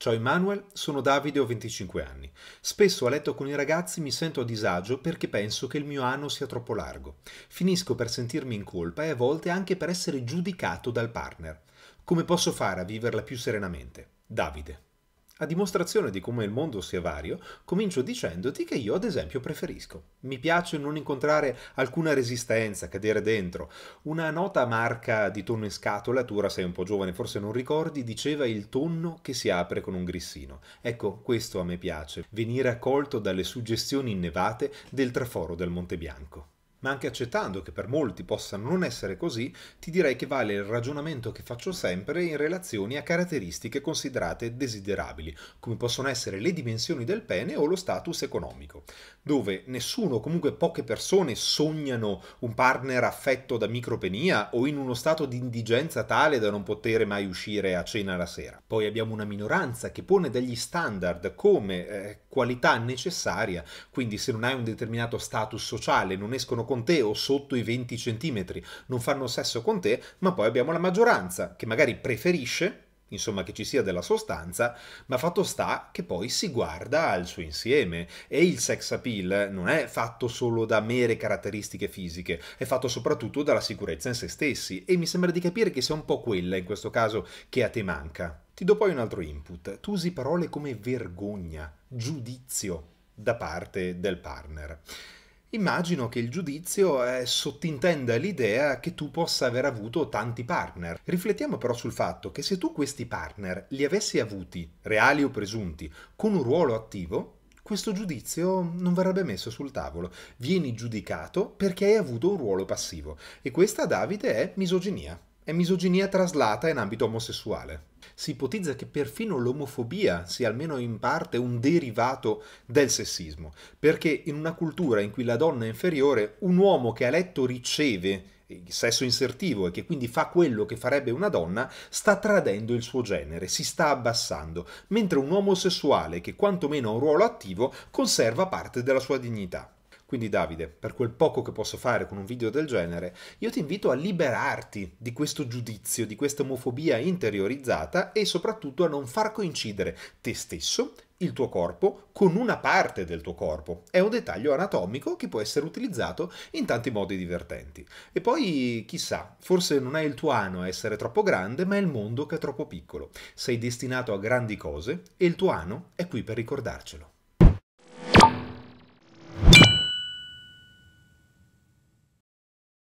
Ciao Emanuel, sono Davide, ho 25 anni. Spesso a letto con i ragazzi mi sento a disagio perché penso che il mio anno sia troppo largo. Finisco per sentirmi in colpa e a volte anche per essere giudicato dal partner. Come posso fare a viverla più serenamente? Davide. A dimostrazione di come il mondo sia vario, comincio dicendoti che io ad esempio preferisco. Mi piace non incontrare alcuna resistenza, cadere dentro. Una nota marca di tonno in scatola, tu ora sei un po' giovane, forse non ricordi, diceva il tonno che si apre con un grissino. Ecco, questo a me piace, venire accolto dalle suggestioni innevate del traforo del Monte Bianco. Ma anche accettando che per molti possa non essere così, ti direi che vale il ragionamento che faccio sempre in relazione a caratteristiche considerate desiderabili, come possono essere le dimensioni del pene o lo status economico, dove nessuno comunque poche persone sognano un partner affetto da micropenia o in uno stato di indigenza tale da non poter mai uscire a cena la sera. Poi abbiamo una minoranza che pone degli standard come eh, qualità necessaria, quindi se non hai un determinato status sociale non escono con te o sotto i 20 centimetri non fanno sesso con te, ma poi abbiamo la maggioranza che magari preferisce, insomma che ci sia della sostanza, ma fatto sta che poi si guarda al suo insieme e il sex appeal non è fatto solo da mere caratteristiche fisiche, è fatto soprattutto dalla sicurezza in se stessi e mi sembra di capire che sia un po' quella in questo caso che a te manca. Ti do poi un altro input, tu usi parole come vergogna, giudizio da parte del partner. Immagino che il giudizio eh, sottintenda l'idea che tu possa aver avuto tanti partner. Riflettiamo però sul fatto che se tu questi partner li avessi avuti, reali o presunti, con un ruolo attivo, questo giudizio non verrebbe messo sul tavolo. Vieni giudicato perché hai avuto un ruolo passivo. E questa, Davide, è misoginia è misoginia traslata in ambito omosessuale. Si ipotizza che perfino l'omofobia sia almeno in parte un derivato del sessismo, perché in una cultura in cui la donna è inferiore, un uomo che a letto riceve il sesso insertivo e che quindi fa quello che farebbe una donna, sta tradendo il suo genere, si sta abbassando, mentre un omosessuale che quantomeno ha un ruolo attivo conserva parte della sua dignità. Quindi Davide, per quel poco che posso fare con un video del genere, io ti invito a liberarti di questo giudizio, di questa omofobia interiorizzata e soprattutto a non far coincidere te stesso il tuo corpo con una parte del tuo corpo. È un dettaglio anatomico che può essere utilizzato in tanti modi divertenti. E poi, chissà, forse non è il tuo ano a essere troppo grande, ma è il mondo che è troppo piccolo. Sei destinato a grandi cose e il tuo ano è qui per ricordarcelo.